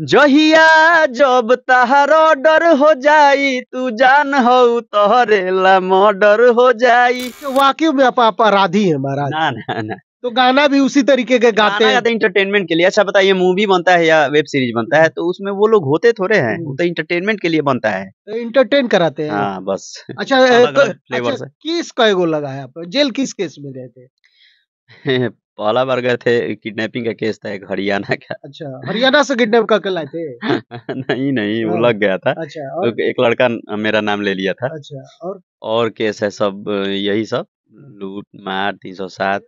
जहिया जब तहार डर हो जाई तू जान हो तोहरे ला मर्डर हो जाई तो वाकई में आप अपराधी है महाराज ना ना ना तो गाना भी उसी तरीके के गाते हैं इंटरटेनमेंट के लिए अच्छा बताइए मूवी बनता है या वेब सीरीज बनता है तो उसमें वो लोग होते थोड़े हैं वो तो इंटरटेनमेंट के लिए बनता है तो इंटरटेन कराते हैं हाँ बस अच्छा, अच्छा किस कैगो लगाया आप जेल किस केस में गए थे पहला बार गए थे किडनैपिंग का केस था एक हरियाणा का अच्छा हरियाणा से किडनैप करके लाए थे नहीं नहीं वो हाँ। लग गया था अच्छा और... तो एक लड़का मेरा नाम ले लिया था अच्छा और और केस है सब यही सब हाँ। लूट मार तीन सौ सात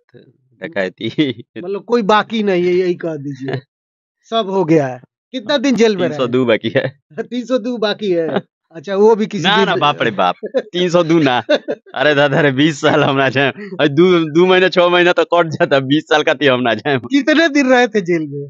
डकैती मतलब कोई बाकी नहीं है यही कह दीजिए सब हो गया है कितना दिन जेल में सौ दो बाकी है तीन सौ दो बाकी है अच्छा वो भी किसी ना ना बाप रे बाप तीन सौ दो ना अरे दादा अरे बीस साल हमारा ना जाए दो महीना छह महीना तो कट जाता बीस साल का थी हम जाए कितने दिन रहे थे जेल में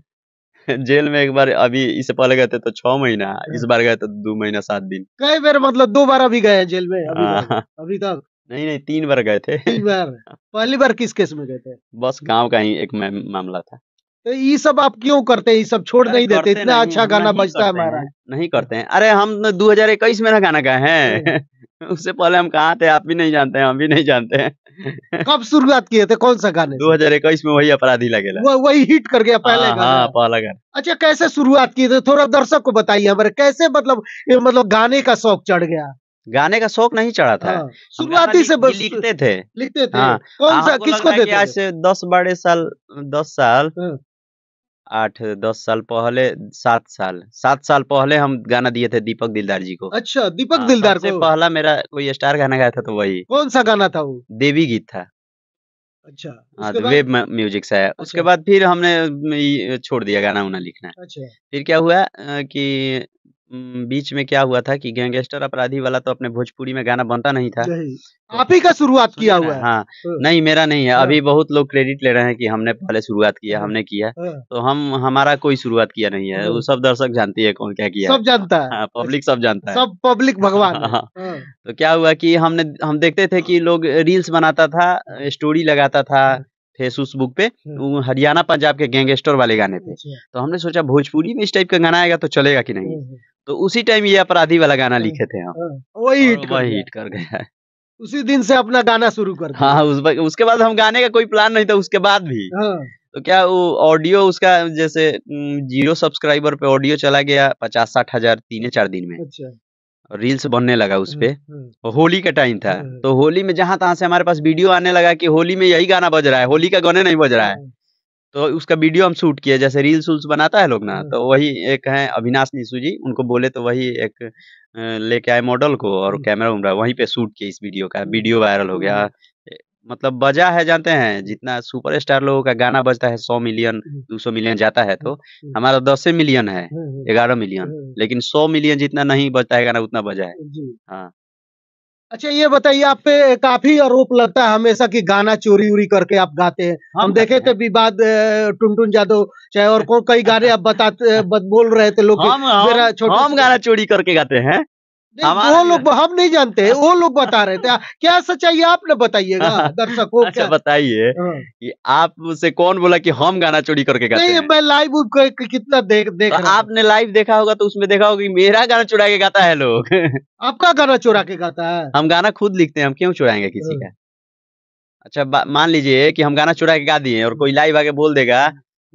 जेल में एक बार अभी इससे पहले गए थे तो छह महीना हाँ। इस बार गए तो दो महीना सात दिन कई बार मतलब दो बार अभी गए जेल में अभी, हाँ। अभी तक नहीं नहीं तीन बार गए थे तीन बार पहली बार किस केस में गए थे बस गांव का ही एक मामला था तो ये सब आप क्यों करते हैं ये सब छोड़ नहीं देते इतना अच्छा गाना बजता है हमारा नहीं करते हैं अरे हम तो दो हजार इक्कीस में ना गाना गाए हैं उससे पहले हम कहा थे आप भी नहीं जानते हैं हम भी नहीं जानते हैं कब शुरुआत किए थे कौन सा गाने दो हजार इक्कीस में वही अपराधी लगे वही हिट कर गया पहले हाँ, हाँ, पहला गाना अच्छा कैसे शुरुआत किए थे थोड़ा दर्शक को बताइए हमारे कैसे मतलब मतलब गाने का शौक चढ़ गया गाने का शौक नहीं चढ़ा था हाँ, शुरुआत ही से बस लिखते थे लिखते थे हाँ, कौन हाँ, सा किसको देते आज से दस बारह साल दस साल आठ दस साल पहले सात साल सात साल पहले हम गाना दिए थे दीपक दिलदार जी को अच्छा दीपक आ, हाँ, दिलदार को पहला मेरा कोई स्टार गाना गाया था तो वही कौन सा गाना था वो देवी गीत था अच्छा हाँ तो वेब म्यूजिक से आया अच्छा। उसके बाद फिर हमने छोड़ दिया गाना उना लिखना अच्छा। फिर क्या हुआ कि बीच में क्या हुआ था कि गैंगस्टर अपराधी वाला तो अपने भोजपुरी में गाना बनता नहीं था नहीं। आप ही का शुरुआत किया हुआ है हाँ।, हाँ नहीं मेरा नहीं है अभी हाँ। बहुत लोग क्रेडिट ले रहे हैं कि हमने पहले शुरुआत किया हाँ। हमने किया तो हम हमारा कोई शुरुआत किया नहीं है वो सब दर्शक जानती है कौन क्या किया सब जानता है हाँ, पब्लिक सब जानता है सब पब्लिक भगवान तो क्या हुआ की हमने हम देखते थे की लोग रील्स बनाता था स्टोरी लगाता था फेसबुक बुक पे हरियाणा पंजाब के गैंगस्टर वाले गाने पे अच्छा। तो हमने सोचा भोजपुरी में इस टाइप का गाना आएगा तो चलेगा कि नहीं तो उसी टाइम ये अपराधी वाला गाना हाँ, लिखे थे हम हाँ, वही हिट हिट कर गया उसी दिन से अपना गाना शुरू कर हाँ उस उसके बाद हम गाने का कोई प्लान नहीं था उसके बाद भी हाँ। तो क्या वो ऑडियो उसका जैसे जीरो सब्सक्राइबर पे ऑडियो चला गया पचास साठ हजार तीन चार दिन में अच्छा। और रील्स बनने लगा उसपे और होली का टाइम था तो होली में जहाँ तहाँ से हमारे पास वीडियो आने लगा कि होली में यही गाना बज रहा है होली का गाने नहीं बज रहा है तो उसका वीडियो हम शूट किए जैसे रील्स उल्स बनाता है लोग ना हाँ। तो वही एक है अविनाश निशु जी उनको बोले तो वही एक लेके आए मॉडल को और कैमरा हाँ। उमरा वहीं पे शूट किए इस वीडियो का हाँ। वीडियो वायरल हो गया मतलब बजा है जानते हैं जितना सुपरस्टार लोगों का गाना बजता है सौ मिलियन दो सौ मिलियन जाता है तो हमारा दस मिलियन है ग्यारह मिलियन लेकिन सौ मिलियन जितना नहीं बजता है गाना उतना बजा है हाँ अच्छा ये बताइए आप पे काफी आरोप लगता है हमेशा कि गाना चोरी उरी करके आप गाते हैं हम देखे थे विवाद टुनटुन जादव चाहे और कई गाने आप बताते बोल रहे थे लोग हम, हम, हम गाना चोरी करके गाते हैं वो लोग हम नहीं जानते अच्छा। वो लोग बता रहे थे हाँ, क्या सच्चाई आपने बताइएगा हाँ, हाँ। दर्शकों अच्छा बताइए कि आप उसे कौन बोला कि हम गाना चोरी करके गाते नहीं मैं लाइव कितना देख देख तो आपने लाइव देखा होगा तो उसमें देखा होगा कि मेरा गाना चुरा के गाता है लोग आपका गाना चुरा के गाता है हम गाना खुद लिखते हैं हम क्यों चुराएंगे किसी का अच्छा मान लीजिए कि हम गाना चुरा के गा दिए और कोई लाइव आके बोल देगा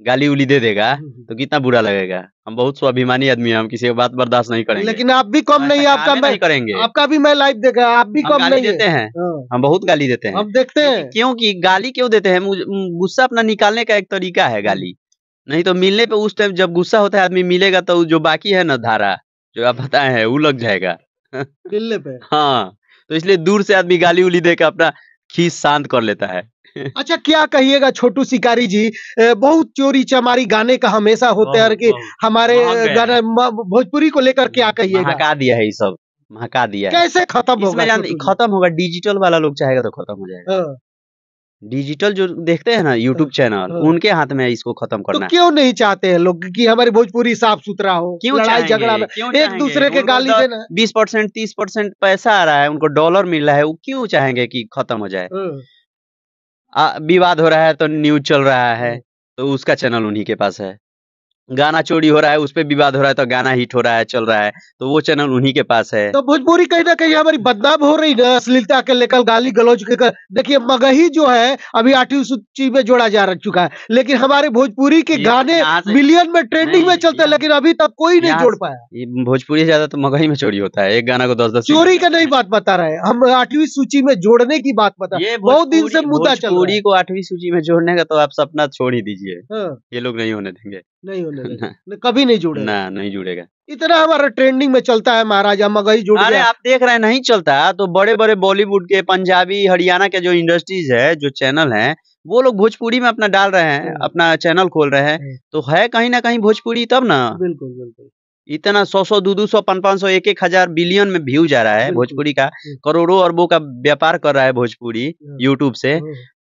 गाली उली दे देगा हम्म, हम्म, तो हम्म। कितना बुरा लगेगा हम बहुत स्वाभिमानी आदमी हैं हम किसी को बात बर्दाश्त नहीं करेंगे लेकिन आप भी कम नहीं आपका मैं नहीं करेंगे आपका भी मैं लाइव देखा आप भी कम नहीं देते हैं हाँ। हम बहुत गाली देते हैं हम देखते हैं क्योंकि गाली क्यों देते हैं गुस्सा अपना निकालने का एक तरीका है गाली नहीं तो मिलने पर उस टाइम जब गुस्सा होता है आदमी मिलेगा तो जो बाकी है ना धारा जो आप बताए हैं वो लग जाएगा मिलने पे हाँ तो इसलिए दूर से आदमी गाली उली देकर अपना खीस शांत कर लेता है अच्छा क्या कहिएगा छोटू शिकारी जी बहुत चोरी चमारी गाने का हमेशा होते हैं कि हमारे गाने भोजपुरी को लेकर क्या कहिएगा महका दिया है ये सब महका दिया है। कैसे खत्म होगा खत्म होगा डिजिटल वाला लोग चाहेगा तो खत्म हो जाएगा हाँ। डिजिटल जो देखते हैं ना यूट्यूब चैनल हाँ। हाँ। उनके हाथ में इसको खत्म तो करना तो क्यों नहीं चाहते हैं लोग कि हमारी भोजपुरी साफ सुथरा हो क्यों लड़ाई झगड़ा एक दूसरे के गाली देना बीस परसेंट तीस परसेंट पैसा आ रहा है उनको डॉलर मिल रहा है वो क्यों चाहेंगे कि खत्म हो जाए हाँ। विवाद हो रहा है तो न्यूज चल रहा है तो उसका चैनल उन्हीं के पास है गाना चोरी हो रहा है उस पर विवाद हो रहा है तो गाना हिट हो रहा है चल रहा है तो वो चैनल उन्हीं के पास है तो भोजपुरी कहीं ना कहीं हमारी बदनाम हो रही ना अश्लीलता के लेकर गाली गलौज के कर देखिए मगही जो है अभी आठवीं सूची में जोड़ा जा रख चुका है लेकिन हमारे भोजपुरी के गाने मिलियन में ट्रेंडिंग में चलते हैं लेकिन अभी तक कोई नहीं जोड़ पाया भोजपुरी ज्यादा तो मगही में चोरी होता है एक गाना को दस दस चोरी का नहीं बात बता रहे हम आठवीं सूची में जोड़ने की बात बता बहुत दिन से मुद्दा चोरी को आठवीं सूची में जोड़ने का तो आप सपना छोड़ ही दीजिए हाँ। ये लोग नहीं होने देंगे नहीं होने जुड़ने लगे कभी नहीं जुड़े ना नहीं जुड़ेगा इतना हमारा ट्रेंडिंग में चलता है महाराजा मगही जुड़ अरे आप देख रहे हैं नहीं चलता तो बड़े बड़े बॉलीवुड के पंजाबी हरियाणा के जो इंडस्ट्रीज है जो चैनल है वो लोग भोजपुरी में अपना डाल रहे हैं हाँ। अपना चैनल खोल रहे हैं हाँ। तो है कहीं ना कहीं भोजपुरी तब ना बिल्कुल बिल्कुल इतना सौ सौ दो दो सौ पाँच पाँच सौ एक एक हजार बिलियन में व्यू जा रहा है भोजपुरी का करोड़ों अरबों का व्यापार कर रहा है भोजपुरी यूट्यूब हाँ। से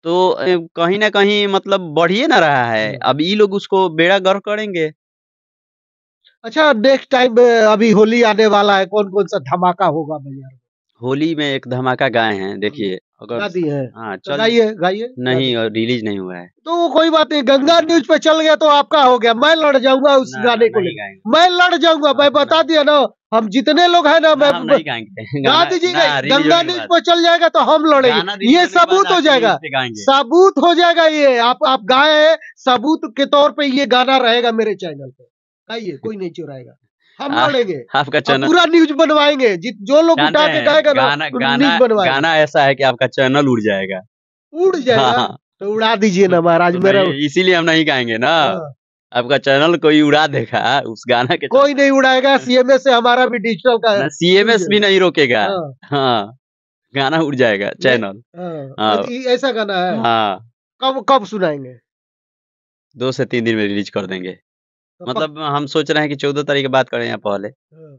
तो कहीं ना कहीं मतलब बढ़िए ना रहा है। अब ये लोग उसको बेड़ा गर्व करेंगे। अच्छा नेक्स्ट टाइम अभी होली आने वाला है, कौन-कौन सा धमाका होगा बाज़ार में? होली में एक धमाका गाए हैं हाँ। देखिए अगर हाँ तो गाइए गाइए नहीं और रिलीज नहीं हुआ है तो कोई बात नहीं गंगा न्यूज पे चल गया तो आपका हो गया मैं लड़ जाऊंगा उस गाने को मैं लड़ जाऊंगा मैं हाँ, बता दिया ना हम जितने लोग हैं ना मैं गा दीजिएगा गंगा न्यूज पर चल जाएगा तो हम लड़ेंगे ये सबूत हो जाएगा सबूत हो जाएगा ये आप आप गाए सबूत के तौर पे ये गाना रहेगा मेरे चैनल पे गाइए कोई नहीं चुराएगा हम लड़ेंगे आपका चैनल पूरा न्यूज बनवाएंगे जो लोग उठा के जाएगा गाना तो गाना ऐसा है कि आपका चैनल उड़ जाएगा उड़ जाएगा हाँ। तो उड़ा दीजिए ना महाराज तो मेरा इसीलिए हम नहीं गाएंगे ना हाँ। आपका चैनल कोई उड़ा देगा उस गाना के कोई नहीं उड़ाएगा सीएमएस से हमारा भी डिजिटल का सीएमएस भी नहीं रोकेगा हाँ हाँ गाना उड़ जाएगा चैनल हाँ, हाँ। ऐसा गाना है हाँ कब कब सुनाएंगे दो से तीन दिन में रिलीज कर देंगे तो मतलब हम सोच रहे हैं कि चौदह तारीख के बाद करें या पहले हाँ,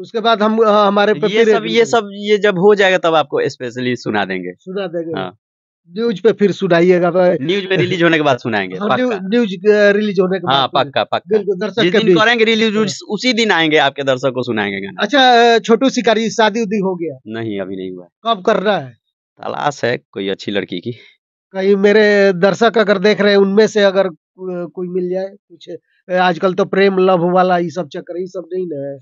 उसके बाद हम हमारे पे ये सब ये सब ये जब हो जाएगा तब आपको स्पेशली सुना देंगे सुना देंगे हाँ। न्यूज पे फिर सुनाइएगा तो न्यूज में रिलीज होने के बाद सुनाएंगे हाँ, न्यूज रिलीज होने के हाँ, पक्का पक्का दिन करेंगे रिलीज हाँ। उसी दिन आएंगे आपके दर्शक को सुनाएंगे गाना अच्छा छोटू शिकारी शादी उदी हो गया नहीं अभी नहीं हुआ कब कर रहा है तलाश है कोई अच्छी लड़की की कहीं मेरे दर्शक अगर देख रहे हैं उनमें से अगर कोई मिल जाए कुछ आजकल तो प्रेम लव वाला ये सब चक्कर ये सब नहीं ना है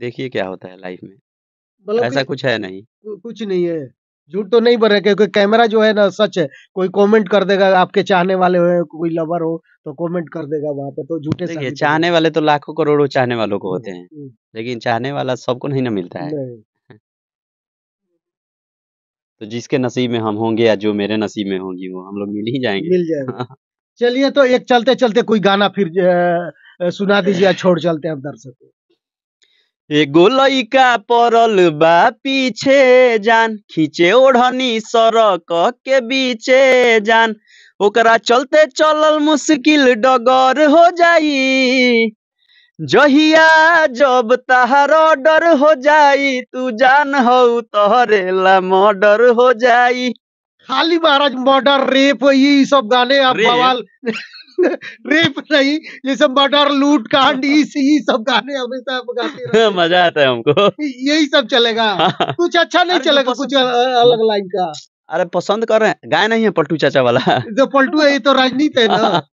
देखिए क्या होता है लाइफ में मतलब ऐसा कुछ है नहीं कुछ नहीं है झूठ तो नहीं बोल रहे क्योंकि कैमरा जो है ना सच है कोई कमेंट कर देगा आपके चाहने वाले हो कोई लवर हो तो कमेंट कर देगा वहां पे तो झूठे देखिए चाहने वाले तो लाखों करोड़ों चाहने वालों को हम्म, होते हैं हम्म। लेकिन चाहने वाला सबको नहीं ना मिलता है नहीं तो जिसके नसीब में हम होंगे या जो मेरे नसीब में होंगी वो हम लोग मिल ही जाएंगे मिल जाएंगे हाँ, हाँ। चलिए तो एक चलते चलते कोई गाना फिर सुना दीजिए छोड़ चलते हैं दर्शक एगो लइका परल बा पीछे जान खींचे ओढ़नी सरक के बीचे जान ओकरा चलते चलल मुश्किल डगर हो जाई जहिया जब तहार डर हो जाई तू जान हो तोहरे ला मर्डर हो जाई खाली महाराज मर्डर रेप ये सब गाने आप बवाल रेप नहीं ये सब मर्डर लूट कांड ये सब गाने हमेशा गाते मजा आता है हमको यही सब चलेगा हाँ।, हाँ। कुछ अच्छा नहीं तो चलेगा कुछ अलग लाइन का अरे पसंद कर रहे हैं गाय नहीं है पलटू चाचा वाला जो पलटू है ये तो राजनीति है ना हाँ, हाँ।